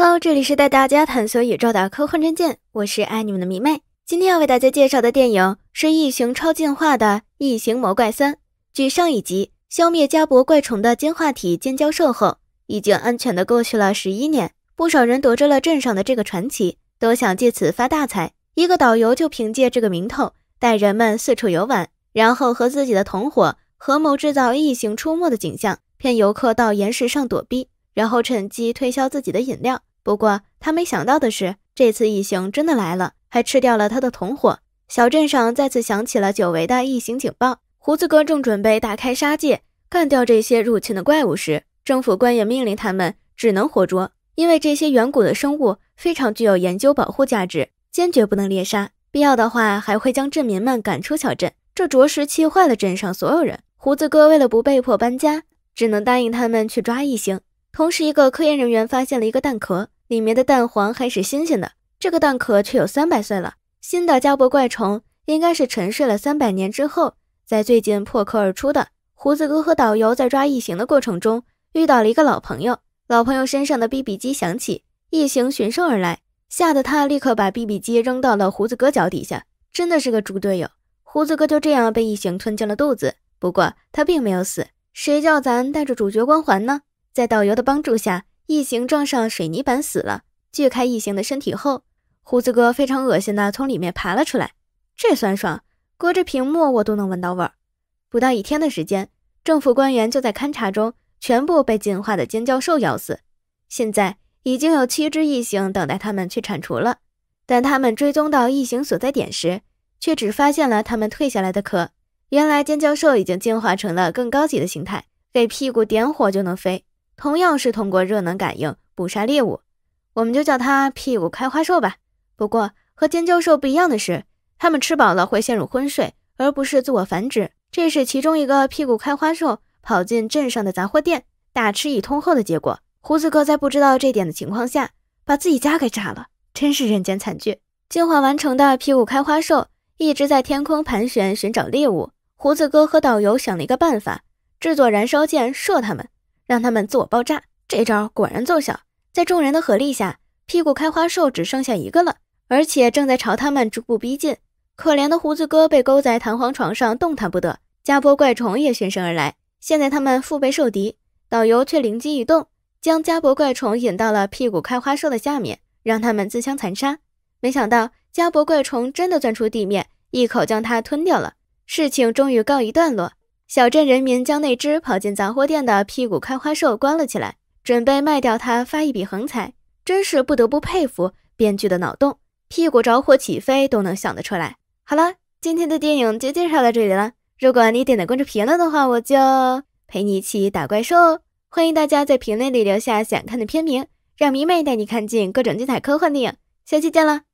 Hello，这里是带大家探索宇宙的科幻战舰，我是爱你们的迷妹。今天要为大家介绍的电影是异形超进化的《异形魔怪三》。据上一集消灭加伯怪虫的进化体尖椒兽后，已经安全的过去了十一年，不少人得知了镇上的这个传奇，都想借此发大财。一个导游就凭借这个名头带人们四处游玩，然后和自己的同伙合谋制造异形出没的景象，骗游客到岩石上躲避，然后趁机推销自己的饮料。不过他没想到的是，这次异形真的来了，还吃掉了他的同伙。小镇上再次响起了久违的异形警报。胡子哥正准备大开杀戒，干掉这些入侵的怪物时，政府官员命令他们只能活捉，因为这些远古的生物非常具有研究保护价值，坚决不能猎杀。必要的话，还会将镇民们赶出小镇。这着实气坏了镇上所有人。胡子哥为了不被迫搬家，只能答应他们去抓异形。同时，一个科研人员发现了一个蛋壳。里面的蛋黄还是新鲜的，这个蛋壳却有三百岁了。新的加伯怪虫应该是沉睡了三百年之后，在最近破壳而出的。胡子哥和导游在抓异形的过程中，遇到了一个老朋友。老朋友身上的哔哔机响起，异形循声而来，吓得他立刻把哔哔机扔到了胡子哥脚底下，真的是个猪队友。胡子哥就这样被异形吞进了肚子，不过他并没有死，谁叫咱带着主角光环呢？在导游的帮助下。异形撞上水泥板死了，锯开异形的身体后，胡子哥非常恶心的从里面爬了出来。这酸爽，隔着屏幕我都能闻到味儿。不到一天的时间，政府官员就在勘察中全部被进化的尖教授咬死。现在已经有七只异形等待他们去铲除了，但他们追踪到异形所在点时，却只发现了他们退下来的壳。原来尖教授已经进化成了更高级的形态，给屁股点火就能飞。同样是通过热能感应捕杀猎物，我们就叫它屁股开花兽吧。不过和尖叫兽不一样的是，它们吃饱了会陷入昏睡，而不是自我繁殖。这是其中一个屁股开花兽跑进镇上的杂货店大吃一通后的结果。胡子哥在不知道这点的情况下，把自己家给炸了，真是人间惨剧。进化完成的屁股开花兽一直在天空盘旋寻找猎物。胡子哥和导游想了一个办法，制作燃烧箭射他们。让他们自我爆炸，这招果然奏效。在众人的合力下，屁股开花兽只剩下一个了，而且正在朝他们逐步逼近。可怜的胡子哥被勾在弹簧床上动弹不得。加波怪虫也循声而来，现在他们腹背受敌。导游却灵机一动，将加波怪虫引到了屁股开花兽的下面，让他们自相残杀。没想到加波怪虫真的钻出地面，一口将它吞掉了。事情终于告一段落。小镇人民将那只跑进杂货店的屁股开花兽关了起来，准备卖掉它发一笔横财。真是不得不佩服编剧的脑洞，屁股着火起飞都能想得出来。好了，今天的电影就介绍到这里了。如果你点的关注评论的话，我就陪你一起打怪兽哦。欢迎大家在评论里留下想看的片名，让迷妹带你看尽各种精彩科幻电影。下期见了。